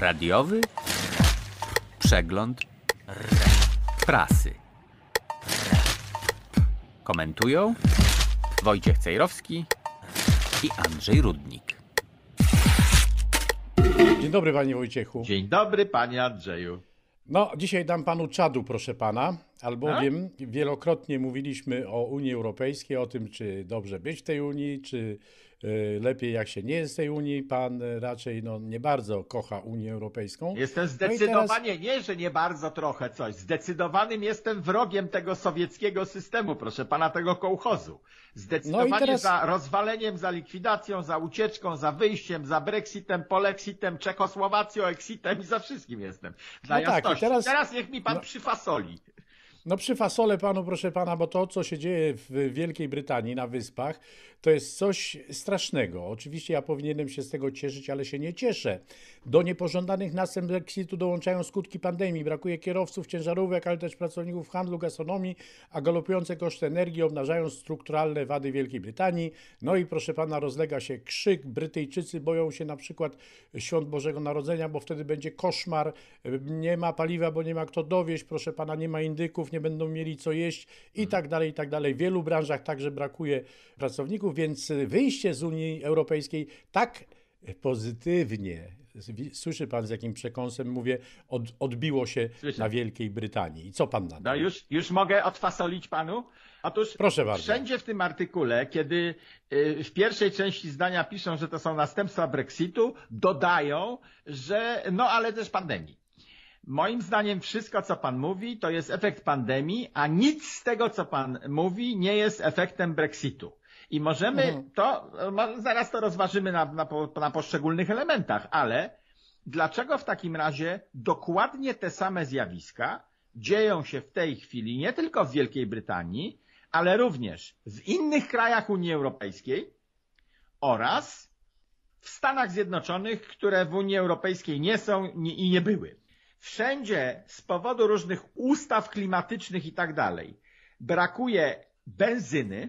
radiowy, przegląd prasy. Komentują Wojciech Cejrowski i Andrzej Rudnik. Dzień dobry, panie Wojciechu. Dzień dobry, panie Andrzeju. No, dzisiaj dam panu czadu, proszę pana. Albowiem A? No. wielokrotnie mówiliśmy o Unii Europejskiej, o tym, czy dobrze być w tej Unii, czy e, lepiej jak się nie jest w tej Unii. Pan e, raczej no, nie bardzo kocha Unię Europejską. Jestem no zdecydowanie, no teraz... nie, że nie bardzo trochę coś. Zdecydowanym jestem wrogiem tego sowieckiego systemu, proszę pana, tego kołchozu. No zdecydowanie no teraz... za rozwaleniem, za likwidacją, za ucieczką, za wyjściem, za Brexitem, Polexitem, Czechosłowacją, Exitem i za wszystkim jestem. no tak, teraz... teraz niech mi pan no... przyfasoli. No przy fasole, panu, proszę pana, bo to, co się dzieje w Wielkiej Brytanii na wyspach, to jest coś strasznego. Oczywiście ja powinienem się z tego cieszyć, ale się nie cieszę. Do niepożądanych następstw Brexitu dołączają skutki pandemii. Brakuje kierowców, ciężarówek, ale też pracowników handlu, gastronomii, a galopujące koszty energii obnażają strukturalne wady Wielkiej Brytanii. No i proszę pana, rozlega się krzyk. Brytyjczycy boją się na przykład świąt Bożego Narodzenia, bo wtedy będzie koszmar. Nie ma paliwa, bo nie ma kto dowieść. Proszę pana, nie ma indyków pracowników nie będą mieli co jeść i mhm. tak dalej, i tak dalej. W wielu branżach także brakuje pracowników, więc wyjście z Unii Europejskiej tak pozytywnie Słyszy pan, z jakim przekąsem mówię, od, odbiło się na Wielkiej Brytanii. I co pan na to? No już, już mogę odfasolić panu? Otóż Proszę bardzo. wszędzie w tym artykule, kiedy y, w pierwszej części zdania piszą, że to są następstwa Brexitu, dodają, że no ale też pandemii. Moim zdaniem wszystko, co Pan mówi, to jest efekt pandemii, a nic z tego, co Pan mówi, nie jest efektem Brexitu. I możemy mhm. to, zaraz to rozważymy na, na, na poszczególnych elementach, ale dlaczego w takim razie dokładnie te same zjawiska dzieją się w tej chwili nie tylko w Wielkiej Brytanii, ale również w innych krajach Unii Europejskiej oraz w Stanach Zjednoczonych, które w Unii Europejskiej nie są i nie były. Wszędzie z powodu różnych ustaw klimatycznych i tak dalej brakuje benzyny.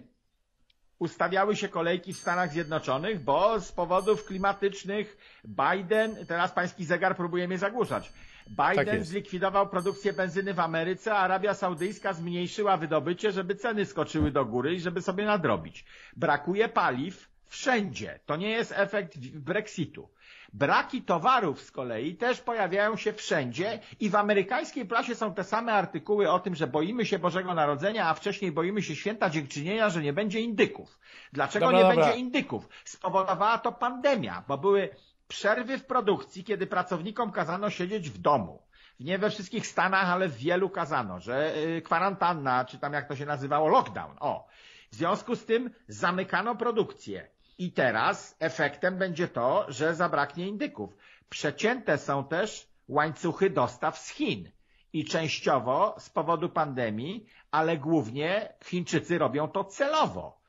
Ustawiały się kolejki w Stanach Zjednoczonych, bo z powodów klimatycznych Biden, teraz pański zegar próbuje mnie zagłuszać, tak Biden tak zlikwidował produkcję benzyny w Ameryce, a Arabia Saudyjska zmniejszyła wydobycie, żeby ceny skoczyły do góry i żeby sobie nadrobić. Brakuje paliw wszędzie. To nie jest efekt Brexitu. Braki towarów z kolei też pojawiają się wszędzie i w amerykańskiej prasie są te same artykuły o tym, że boimy się Bożego Narodzenia, a wcześniej boimy się święta dziękczynienia, że nie będzie indyków. Dlaczego dobra, nie dobra. będzie indyków? Spowodowała to pandemia, bo były przerwy w produkcji, kiedy pracownikom kazano siedzieć w domu nie we wszystkich Stanach, ale w wielu kazano, że y, kwarantanna, czy tam jak to się nazywało, lockdown. O. W związku z tym zamykano produkcję. I teraz efektem będzie to, że zabraknie indyków. Przecięte są też łańcuchy dostaw z Chin i częściowo z powodu pandemii, ale głównie Chińczycy robią to celowo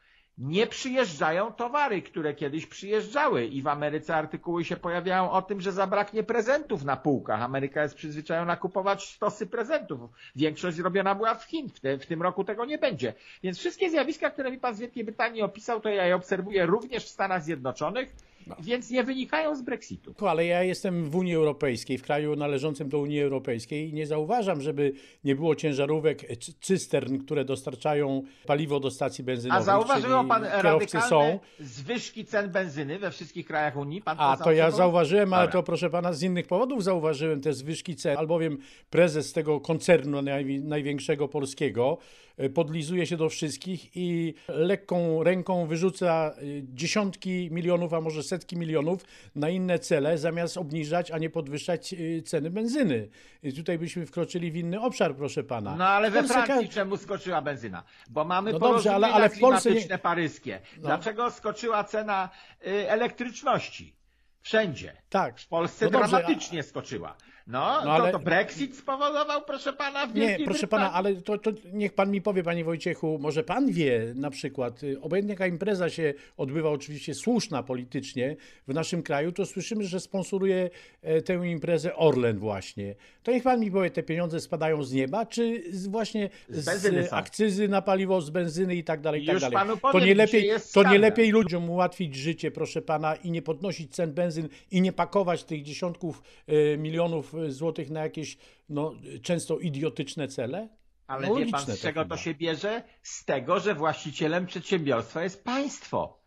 nie przyjeżdżają towary, które kiedyś przyjeżdżały i w Ameryce artykuły się pojawiają o tym, że zabraknie prezentów na półkach. Ameryka jest przyzwyczajona kupować stosy prezentów. Większość zrobiona była w Chin. W, te, w tym roku tego nie będzie. Więc wszystkie zjawiska, które mi pan z Wielkiej Brytanii opisał, to ja je obserwuję również w Stanach Zjednoczonych no. Więc nie wynikają z Brexitu. To, ale ja jestem w Unii Europejskiej, w kraju należącym do Unii Europejskiej i nie zauważam, żeby nie było ciężarówek, e, cystern, które dostarczają paliwo do stacji benzynowych. A zauważył pan radykalne są. zwyżki cen benzyny we wszystkich krajach Unii? Pan A to, to ja zauważyłem, ale Dobra. to proszę pana z innych powodów zauważyłem te zwyżki cen, albowiem prezes tego koncernu naj, największego polskiego E, podlizuje się do wszystkich i lekką ręką wyrzuca e, dziesiątki milionów, a może setki milionów na inne cele, zamiast obniżać, a nie podwyższać e, ceny benzyny. I tutaj byśmy wkroczyli w inny obszar, proszę pana. No ale we Francji czemu skoczyła benzyna? Bo mamy no dobrze, ale, ale w Polsce klimatyczne nie... paryskie. No. Dlaczego skoczyła cena y, elektryczności? Wszędzie. Tak. W Polsce no dobrze, dramatycznie a... skoczyła. No, no ale... to, Brexit spowodował, proszę pana, w Nie, proszę pana, ale to, to, niech pan mi powie, panie Wojciechu, może pan wie na przykład, y, obojętnie jaka impreza się odbywa, oczywiście słuszna politycznie w naszym kraju, to słyszymy, że sponsoruje e, tę imprezę Orlen właśnie. To niech pan mi powie, te pieniądze spadają z nieba, czy właśnie z, z akcyzy na paliwo, z benzyny i tak dalej, i tak Już dalej. Panu powiem, to nie lepiej, to nie lepiej ludziom ułatwić życie, proszę pana, i nie podnosić cen benzyn i nie pakować tych dziesiątków y, milionów Y, złotych na jakieś no, często idiotyczne cele? Ale no, wie pan, z czego to, to się bierze? Z tego, że właścicielem przedsiębiorstwa jest państwo.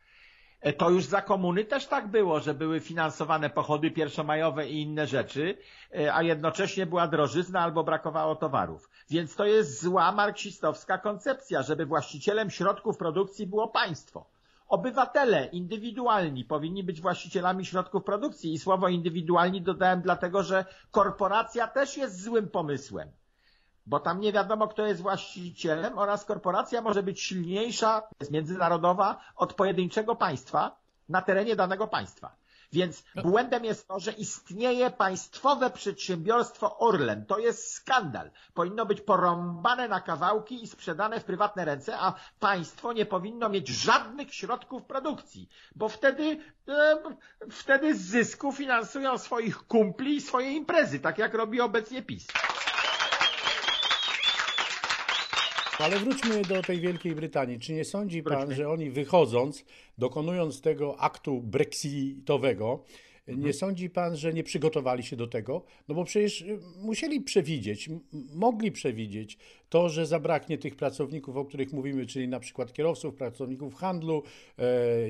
E, to już za komuny też tak było, że były finansowane pochody pierwszomajowe i inne rzeczy, e, a jednocześnie była drożyzna albo brakowało towarów. Więc to jest zła marksistowska koncepcja, żeby właścicielem środków produkcji było państwo. Obywatele indywidualni powinni być właścicielami środków produkcji i słowo indywidualni dodałem dlatego, że korporacja też jest złym pomysłem, bo tam nie wiadomo, kto jest właścicielem oraz korporacja może być silniejsza, jest międzynarodowa, od pojedynczego państwa na terenie danego państwa. Więc e- błędem jest to, że istnieje państwowe przedsiębiorstwo Orlen. To jest skandal. Powinno być porąbane na kawałki i sprzedane w prywatne ręce, a państwo nie powinno mieć żadnych środków produkcji, bo wtedy, e, wtedy z zysku finansują swoich kumpli i swoje imprezy, tak jak robi obecnie PiS. No, ale wróćmy do tej Wielkiej Brytanii. Czy nie sądzi pan, że oni wychodząc, dokonując tego aktu brexitowego, nie mhm. sądzi pan, że nie przygotowali się do tego? No bo przecież y, musieli przewidzieć, mogli przewidzieć to, że zabraknie tych pracowników, o których mówimy, czyli na przykład kierowców, pracowników handlu, e,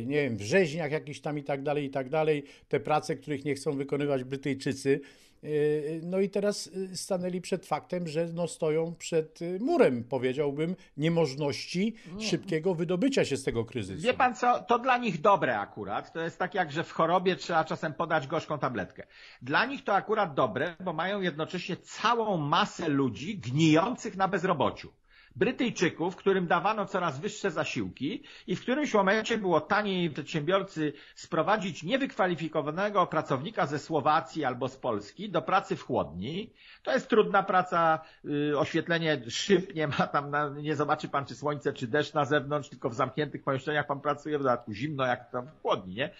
nie wiem, w rzeźniach jakichś tam i tak dalej, i tak dalej. Te prace, których nie chcą wykonywać Brytyjczycy. Y, y, no i teraz y, stanęli przed faktem, że no stoją przed murem, powiedziałbym, niemożności mm. szybkiego wydobycia się z tego kryzysu. Wie pan co, to dla nich dobre akurat. To jest tak jak, że w chorobie trzeba czasem podać gorzką tabletkę. Dla nich to akurat dobre, bo mają jednocześnie całą masę ludzi gnijących na bezrobociu. Brytyjczyków, którym dawano coraz wyższe zasiłki i w którymś momencie było taniej przedsiębiorcy sprowadzić niewykwalifikowanego pracownika ze Słowacji albo z Polski do pracy w chłodni. To jest trudna praca, y, oświetlenie szyb nie ma tam, na, nie zobaczy pan czy słońce, czy deszcz na zewnątrz, tylko w zamkniętych pomieszczeniach pan pracuje, w dodatku zimno jak tam w chłodni, nie?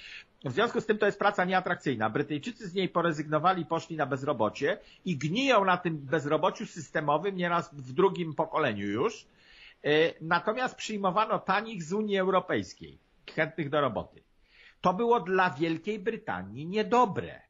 W związku z tym to jest praca nieatrakcyjna. Brytyjczycy z niej porezygnowali, poszli na bezrobocie i gniją na tym bezrobociu systemowym nieraz w drugim pokoleniu już. E, natomiast przyjmowano tanich z Unii Europejskiej, chętnych do roboty. To było dla Wielkiej Brytanii niedobre.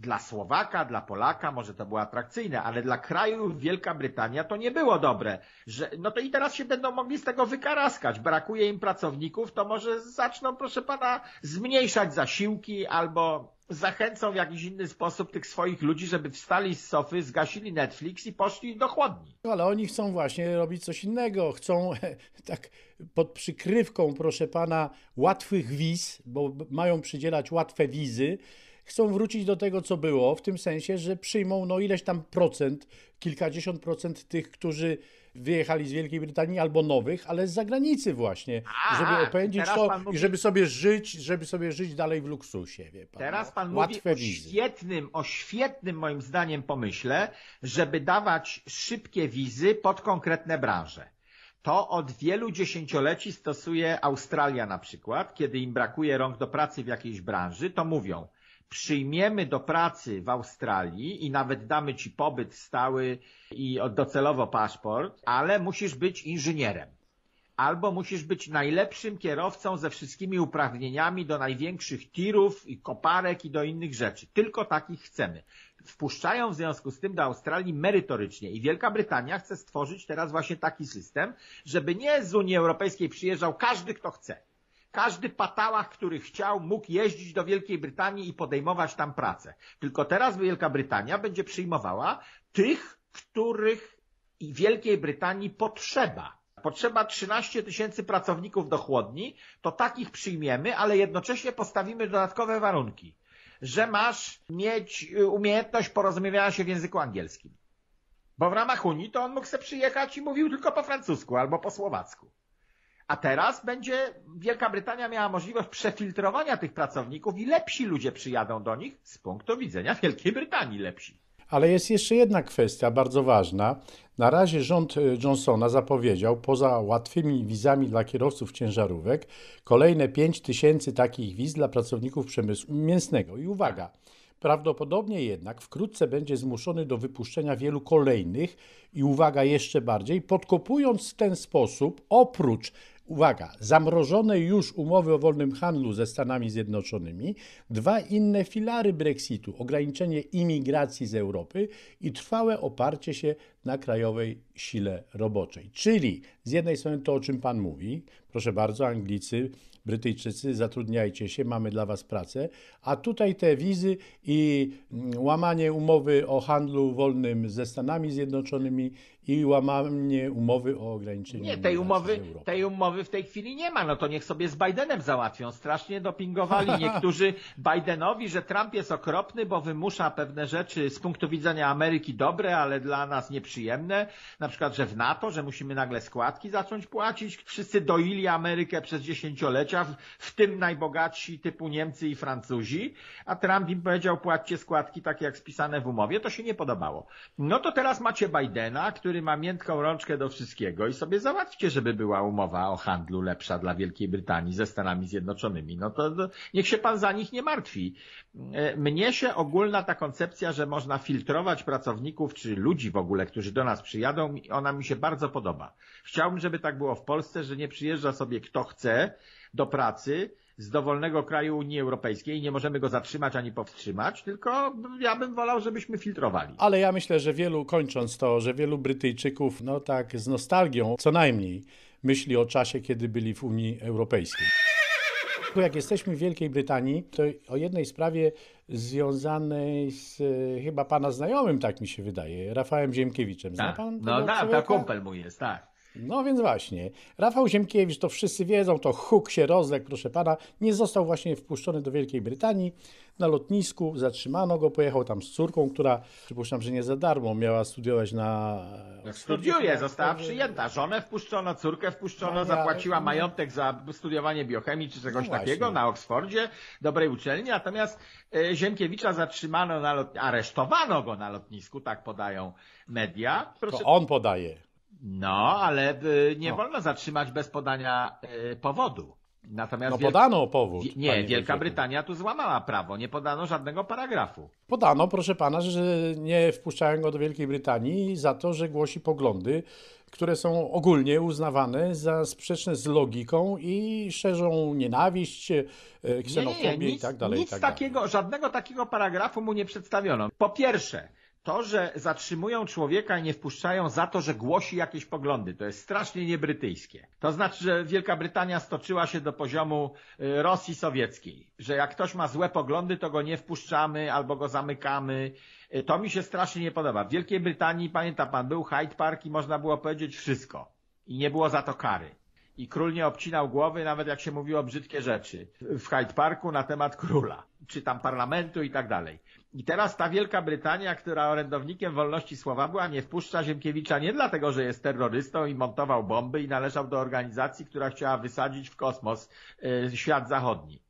Dla Słowaka, dla Polaka może to było atrakcyjne, ale dla kraju Wielka Brytania to nie było dobre. Że, no to i teraz się będą mogli z tego wykaraskać. Brakuje im pracowników, to może zaczną, proszę pana, zmniejszać zasiłki albo zachęcą w jakiś inny sposób tych swoich ludzi, żeby wstali z sofy, zgasili Netflix i poszli do chłodni. Ale oni chcą właśnie robić coś innego. Chcą tak pod przykrywką, proszę pana, łatwych wiz, bo mają przydzielać łatwe wizy chcą wrócić do tego, co było, w tym sensie, że przyjmą no ileś tam procent, kilkadziesiąt procent tych, którzy wyjechali z Wielkiej Brytanii albo nowych, ale z zagranicy właśnie, A, żeby opędzić to mówi... i żeby sobie żyć, żeby sobie żyć dalej w luksusie, wie pan. Teraz no. pan no, mówi o świetnym, o świetnym moim zdaniem pomyśle, żeby dawać szybkie wizy pod konkretne branże. To od wielu dziesięcioleci stosuje Australia na przykład, kiedy im brakuje rąk do pracy w jakiejś branży, to mówią – przyjmiemy do pracy w Australii i nawet damy ci pobyt stały i docelowo paszport, ale musisz być inżynierem. Albo musisz być najlepszym kierowcą ze wszystkimi uprawnieniami do największych tirów i koparek i do innych rzeczy. Tylko takich chcemy. Wpuszczają w związku z tym do Australii merytorycznie i Wielka Brytania chce stworzyć teraz właśnie taki system, żeby nie z Unii Europejskiej przyjeżdżał każdy, kto chce każdy patałach, który chciał, mógł jeździć do Wielkiej Brytanii i podejmować tam pracę. Tylko teraz Wielka Brytania będzie przyjmowała tych, których Wielkiej Brytanii potrzeba potrzeba 13 tysięcy pracowników do chłodni, to takich przyjmiemy, ale jednocześnie postawimy dodatkowe warunki, że masz mieć y, umiejętność porozumiewania się w języku angielskim. Bo w ramach Unii to on mógł sobie przyjechać i mówił tylko po francusku albo po słowacku. A teraz będzie Wielka Brytania miała możliwość przefiltrowania tych pracowników i lepsi ludzie przyjadą do nich z punktu widzenia Wielkiej Brytanii lepsi. Ale jest jeszcze jedna kwestia bardzo ważna. Na razie rząd e, Johnsona zapowiedział poza łatwymi wizami dla kierowców ciężarówek kolejne 5 tysięcy takich wiz dla pracowników przemysłu mięsnego. I uwaga, Prawdopodobnie jednak wkrótce będzie zmuszony do wypuszczenia wielu kolejnych i uwaga jeszcze bardziej, podkopując w ten sposób oprócz uwaga, zamrożone już umowy o wolnym handlu ze Stanami Zjednoczonymi, dwa inne filary Brexitu ograniczenie imigracji z Europy i trwałe oparcie się na krajowej sile roboczej. Czyli z jednej strony to, o czym Pan mówi, proszę bardzo, Anglicy, Brytyjczycy, zatrudniajcie się, mamy dla was pracę. A tutaj te wizy i mm, łamanie umowy o handlu wolnym ze Stanami Zjednoczonymi i łamanie umowy o ograniczeniu. Nie, tej umowy, tej umowy w tej chwili nie ma. No to niech sobie z Bidenem załatwią. Strasznie dopingowali niektórzy Bidenowi, że Trump jest okropny, bo wymusza pewne rzeczy z punktu widzenia Ameryki dobre, ale dla nas nieprzyjemne. Na przykład, że w NATO, że musimy nagle składki zacząć płacić. Wszyscy doili dzielili Amerykę przez dziesięciolecia, w tym najbogatsi typu Niemcy i Francuzi, a Trump im powiedział płaccie składki takie jak spisane w umowie, to się nie podobało. No to teraz macie Bidena, który ma miętką rączkę do wszystkiego i sobie załatwcie, żeby była umowa o handlu lepsza dla Wielkiej Brytanii ze Stanami Zjednoczonymi. No to niech się pan za nich nie martwi. E, mnie się ogólna ta koncepcja, że można filtrować pracowników czy ludzi w ogóle, którzy do nas przyjadą, ona mi się bardzo podoba. Chciałbym, żeby tak było w Polsce, że nie przyjeżdża wjeżdża sobie kto chce do pracy z dowolnego kraju Unii Europejskiej. Nie możemy go zatrzymać ani powstrzymać, tylko ja bym wolał, żebyśmy filtrowali. Ale ja myślę, że wielu, kończąc to, że wielu Brytyjczyków, no tak z nostalgią co najmniej, myśli o czasie, kiedy byli w Unii Europejskiej. Jak jesteśmy w Wielkiej Brytanii, to o jednej sprawie związanej z chyba pana znajomym, tak mi się wydaje, Rafałem Ziemkiewiczem. Zna tak. pan? No, tak, ta kumpel mój jest, tak. No więc właśnie. Rafał Ziemkiewicz, to wszyscy wiedzą, to huk się rozległ, proszę pana. Nie został właśnie wpuszczony do Wielkiej Brytanii. Na lotnisku zatrzymano go, pojechał tam z córką, która przypuszczam, że nie za darmo miała studiować na. No, studiuje, została przyjęta. Żonę wpuszczono, córkę wpuszczono, no, zapłaciła no. majątek za studiowanie biochemii czy czegoś no takiego na Oksfordzie, dobrej uczelni. Natomiast e, Ziemkiewicza zatrzymano na lot... aresztowano go na lotnisku, tak podają media. Proszę... To on podaje. No, ale e, nie no. wolno zatrzymać bez podania e, powodu. Natomiast no podano powód. Nie, Wielka Brytania tu złamała prawo, nie podano żadnego paragrafu. Podano, proszę pana, że nie wpuszczają go do Wielkiej Brytanii za to, że głosi poglądy, które są ogólnie uznawane za sprzeczne z logiką i szerzą nienawiść, ksenofobię nie, nie, nic, i tak dalej. Nic tak dalej. takiego, żadnego takiego paragrafu mu nie przedstawiono. Po pierwsze, to, że zatrzymują człowieka i nie wpuszczają za to, że głosi jakieś poglądy. To jest strasznie niebrytyjskie. To znaczy, że Wielka Brytania stoczyła się do poziomu y, Rosji sowieckiej, że jak ktoś ma złe poglądy, to go nie wpuszczamy albo go zamykamy. Y, to mi się strasznie nie podoba. W Wielkiej Brytanii, pamięta pan, był Hyde Park i można było powiedzieć wszystko. I nie było za to kary. I król nie obcinał głowy, nawet jak się mówiło brzydkie rzeczy w Hyde Parku na temat króla, czy tam parlamentu i tak dalej. I teraz ta Wielka Brytania, która orędownikiem wolności słowa była, nie wpuszcza Ziemkiewicza nie dlatego, że jest terrorystą i montował bomby i należał do organizacji, która chciała wysadzić w kosmos e, świat zachodni.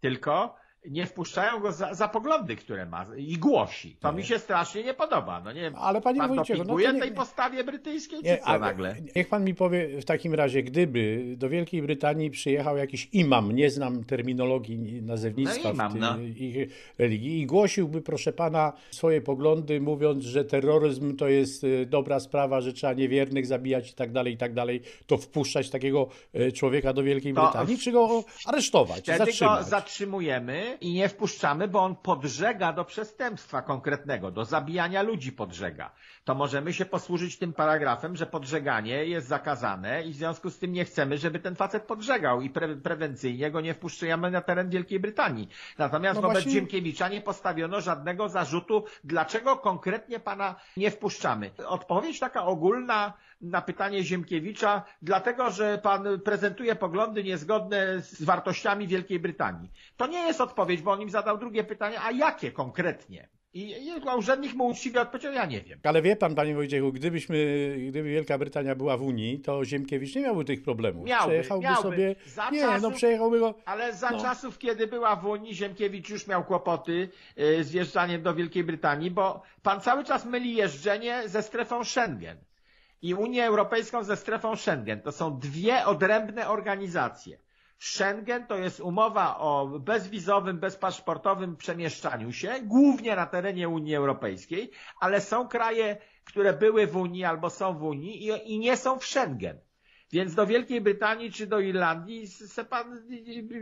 Tylko nie wpuszczają go za, za, poglądy, które ma i głosi. To nie. mi się strasznie nie podoba. No nie no, Ale panie pan Wójciechu, no nie... tej postawie brytyjskiej, nie, czy co nagle? Niech pan mi powie w takim razie, gdyby do Wielkiej Brytanii przyjechał jakiś imam, nie znam terminologii nazewnictwa no imam, tym, no. ich religii i głosiłby, proszę pana, swoje poglądy, mówiąc, że terroryzm to jest e, dobra sprawa, że trzeba niewiernych zabijać i tak dalej, i tak dalej, to wpuszczać takiego e, człowieka do Wielkiej to Brytanii, czy go aresztować, zatrzymać. Go zatrzymujemy i nie wpuszczamy, bo on podżega do przestępstwa konkretnego, do zabijania ludzi podżega, to możemy się posłużyć tym paragrafem, że podżeganie jest zakazane i w związku z tym nie chcemy, żeby ten facet podżegał i pre prewencyjnie go nie wpuszczamy na teren Wielkiej Brytanii. Natomiast no wobec właśnie... Ziemkiewicza nie postawiono żadnego zarzutu, dlaczego konkretnie pana nie wpuszczamy. Odpowiedź taka ogólna na pytanie Ziemkiewicza, dlatego że pan prezentuje poglądy niezgodne z wartościami Wielkiej Brytanii. To nie jest odpowiedź, bo on im zadał drugie pytanie, a jakie konkretnie? I, i urzędnik mu uczciwie odpowiedział, ja nie wiem. Ale wie pan, panie Wojciechu, gdybyśmy, gdyby Wielka Brytania była w Unii, to Ziemkiewicz nie miałby tych problemów. Miałby, przejechałby miałby. sobie... Za nie, no czasów, no przejechałby go... Ale za no. czasów, kiedy była w Unii, Ziemkiewicz już miał kłopoty y, z wjeżdżaniem do Wielkiej Brytanii, bo pan cały czas myli jeżdżenie ze strefą Schengen i Unię Europejską ze strefą Schengen. To są dwie odrębne organizacje. Schengen to jest umowa o bezwizowym, bezpaszportowym przemieszczaniu się, głównie na terenie Unii Europejskiej, ale są kraje, które były w Unii albo są w Unii i, i nie są w Schengen. Więc do Wielkiej Brytanii czy do Irlandii se pan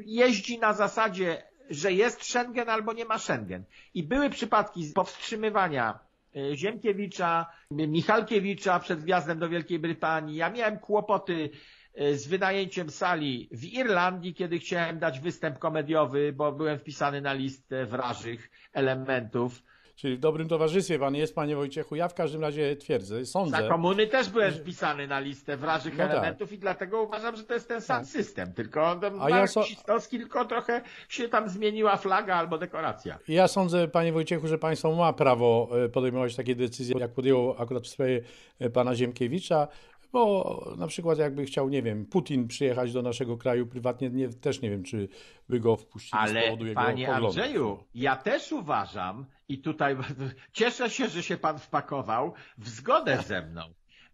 jeździ na zasadzie, że jest Schengen albo nie ma Schengen. I były przypadki powstrzymywania E, Ziemkiewicza, Michalkiewicza przed wjazdem do Wielkiej Brytanii. Ja miałem kłopoty e, z wynajęciem sali w Irlandii, kiedy chciałem dać występ komediowy, bo byłem wpisany na listę wrażych elementów Czyli w dobrym towarzystwie pan jest, panie Wojciechu. Ja w każdym razie twierdzę, sądzę. Za komuny też byłem wpisany na listę wrażych no tak. elementów tak. i dlatego uważam, że to jest ten sam tak. system, tylko on ja so... tylko trochę się tam zmieniła flaga albo dekoracja. Ja sądzę, panie Wojciechu, że państwo ma prawo e, podejmować takie decyzje, jak podjął akurat w swojej e, pana Ziemkiewicza, bo na przykład jakby chciał, nie wiem, Putin przyjechać do naszego kraju prywatnie, nie, też nie wiem, czy by go wpuścili Ale z powodu jego Ale panie poglądów. Andrzeju, ja też uważam, i tutaj cieszę się, że się pan wpakował w zgodę tak. ze mną,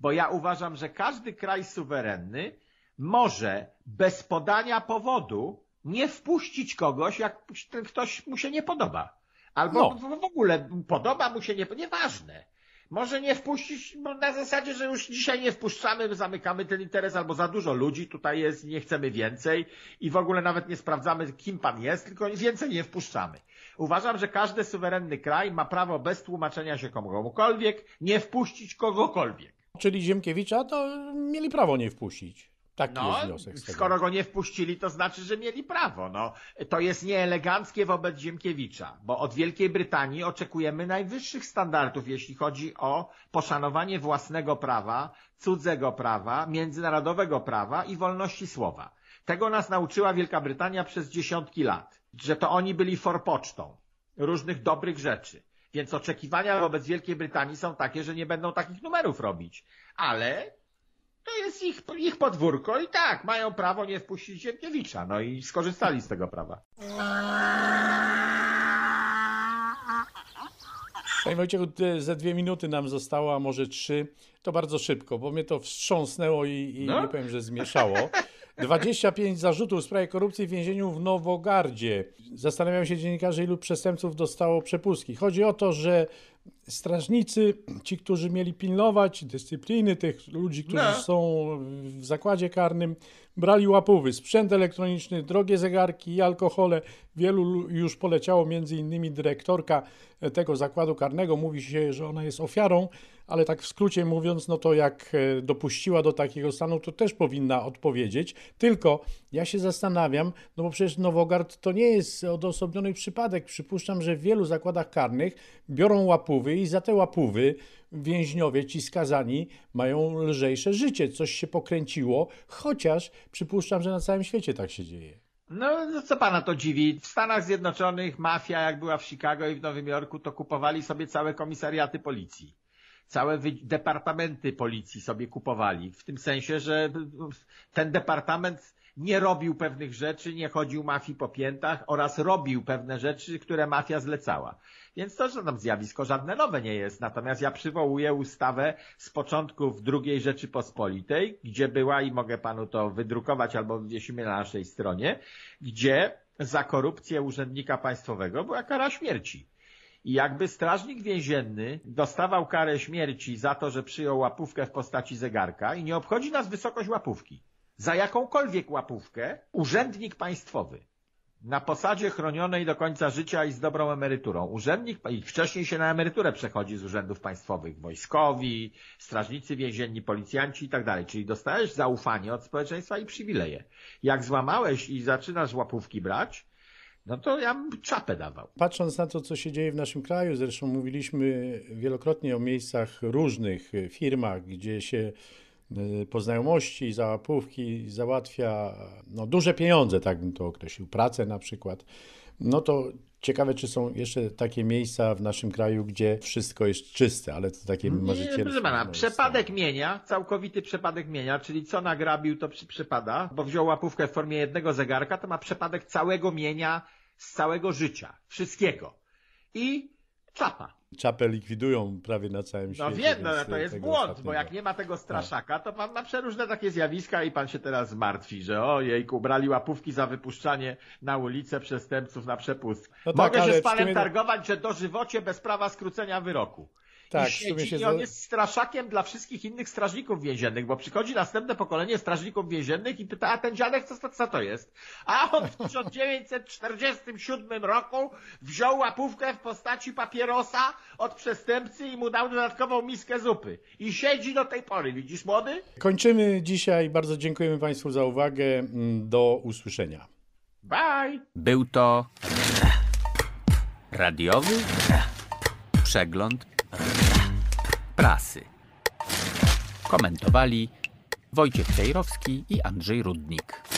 bo ja uważam, że każdy kraj suwerenny może bez podania powodu nie wpuścić kogoś, jak ktoś mu się nie podoba. Albo no. w ogóle podoba mu się, nie, nieważne. Może nie wpuścić bo no, na zasadzie, że już dzisiaj nie wpuszczamy, zamykamy ten interes albo za dużo ludzi tutaj jest, nie chcemy więcej i w ogóle nawet nie sprawdzamy, kim pan jest, tylko więcej nie wpuszczamy. Uważam, że każdy suwerenny kraj ma prawo bez tłumaczenia się komukolwiek nie wpuścić kogokolwiek. Czyli Ziemkiewicza to mieli prawo nie wpuścić. Taki no, jest Skoro go nie wpuścili, to znaczy, że mieli prawo. No, to jest nieeleganckie wobec Ziemkiewicza, bo od Wielkiej Brytanii oczekujemy najwyższych standardów, jeśli chodzi o poszanowanie własnego prawa, cudzego prawa, międzynarodowego prawa i wolności słowa. Tego nas nauczyła Wielka Brytania przez dziesiątki lat, że to oni byli forpocztą różnych dobrych rzeczy. Więc oczekiwania wobec Wielkiej Brytanii są takie, że nie będą takich numerów robić. Ale to jest ich, ich podwórko i tak, mają prawo nie wpuścić Ziemkiewicza, no i skorzystali z tego prawa. Panie Wojciechu, ze dwie minuty nam zostało, a może trzy. To bardzo szybko, bo mnie to wstrząsnęło i, i no? nie powiem, że zmieszało. 25 zarzutów w sprawie korupcji w więzieniu w Nowogardzie. Zastanawiają się dziennikarze, ilu przestępców dostało przepustki. Chodzi o to, że strażnicy, ci, którzy mieli pilnować dyscypliny tych ludzi, którzy no. są w zakładzie karnym, brali łapówy, sprzęt elektroniczny, drogie zegarki i alkohole. Wielu już poleciało, między innymi dyrektorka tego zakładu karnego. Mówi się, że ona jest ofiarą ale tak w skrócie mówiąc, no to jak e, dopuściła do takiego stanu, to też powinna odpowiedzieć. Tylko ja się zastanawiam, no bo przecież Nowogard to nie jest odosobniony przypadek. Przypuszczam, że w wielu zakładach karnych biorą łapówy i za te łapówy więźniowie, ci skazani, mają lżejsze życie. Coś się pokręciło, chociaż przypuszczam, że na całym świecie tak się dzieje. No, no, co pana to dziwi? W Stanach Zjednoczonych mafia, jak była w Chicago i w Nowym Jorku, to kupowali sobie całe komisariaty policji całe departamenty policji sobie kupowali. W tym sensie, że ten departament nie robił pewnych rzeczy, nie chodził mafii po piętach oraz robił pewne rzeczy, które mafia zlecała. Więc to, że tam zjawisko żadne nowe nie jest. Natomiast ja przywołuję ustawę z początków II Rzeczypospolitej, gdzie była i mogę panu to wydrukować albo wiesimy na naszej stronie, gdzie za korupcję urzędnika państwowego była kara śmierci. I jakby strażnik więzienny dostawał karę śmierci za to, że przyjął łapówkę w postaci zegarka i nie obchodzi nas wysokość łapówki. Za jakąkolwiek łapówkę urzędnik państwowy na posadzie chronionej do końca życia i z dobrą emeryturą. Urzędnik, i wcześniej się na emeryturę przechodzi z urzędów państwowych, wojskowi, strażnicy więzienni, policjanci i tak dalej. Czyli dostajesz zaufanie od społeczeństwa i przywileje. Jak złamałeś i zaczynasz łapówki brać, no to ja bym czapę dawał. Patrząc na to, co się dzieje w naszym kraju, zresztą mówiliśmy wielokrotnie o miejscach różnych, e, firmach, gdzie się e, poznajomości, załapówki załatwia no, duże pieniądze, tak bym to określił, pracę na przykład, no to ciekawe, czy są jeszcze takie miejsca w naszym kraju, gdzie wszystko jest czyste, ale to takie możecie... Proszę pana, przepadek mienia, całkowity przepadek mienia, czyli co nagrabił, to przypada, bo wziął łapówkę w formie jednego zegarka, to ma przepadek całego mienia z całego życia, wszystkiego. I czapa. Czapę likwidują prawie na całym no świecie. No wiem, no to jest błąd, ostatniego. bo jak nie ma tego tak. straszaka, to pan ma przeróżne takie zjawiska i pan się teraz martwi, że ojejku, brali łapówki za wypuszczanie na ulicę przestępców na przepust No tak, Mogę się z panem targować, że dożywocie bez prawa skrócenia wyroku tak, i siedzi się... i on jest straszakiem dla wszystkich innych strażników więziennych, bo przychodzi następne pokolenie strażników więziennych i pyta, a ten dziadek co, co to jest? A on w 1947 roku wziął łapówkę w postaci papierosa od przestępcy i mu dał dodatkową miskę zupy. I siedzi do tej pory, widzisz młody? Kończymy dzisiaj, bardzo dziękujemy Państwu za uwagę, mm, do usłyszenia. Bye! Był to radiowy przegląd prasy. Komentowali Wojciech Cejrowski i Andrzej Rudnik.